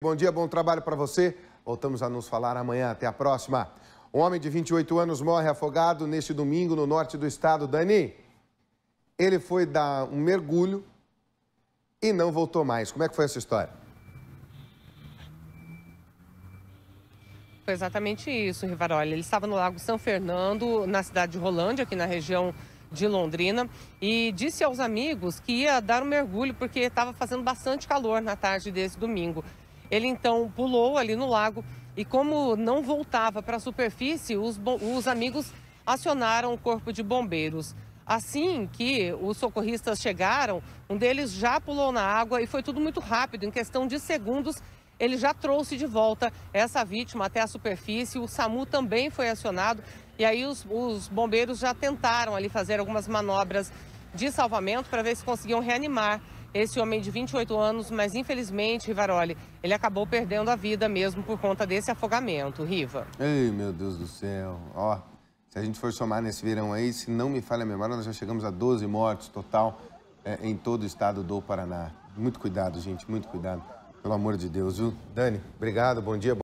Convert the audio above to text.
Bom dia, bom trabalho para você. Voltamos a nos falar amanhã. Até a próxima. Um homem de 28 anos morre afogado neste domingo no norte do estado. Dani, ele foi dar um mergulho e não voltou mais. Como é que foi essa história? Foi exatamente isso, Rivaroli. Ele estava no Lago São Fernando, na cidade de Rolândia, aqui na região de Londrina e disse aos amigos que ia dar um mergulho porque estava fazendo bastante calor na tarde desse domingo. Ele então pulou ali no lago e, como não voltava para a superfície, os, os amigos acionaram o corpo de bombeiros. Assim que os socorristas chegaram, um deles já pulou na água e foi tudo muito rápido. Em questão de segundos, ele já trouxe de volta essa vítima até a superfície. O SAMU também foi acionado e aí os, os bombeiros já tentaram ali fazer algumas manobras de salvamento para ver se conseguiam reanimar esse homem de 28 anos, mas infelizmente, Rivaroli, ele acabou perdendo a vida mesmo por conta desse afogamento. Riva. Ei, meu Deus do céu. Ó, se a gente for somar nesse verão aí, se não me falha a memória, nós já chegamos a 12 mortes total é, em todo o estado do Paraná. Muito cuidado, gente, muito cuidado. Pelo amor de Deus, viu? Dani, obrigado, bom dia.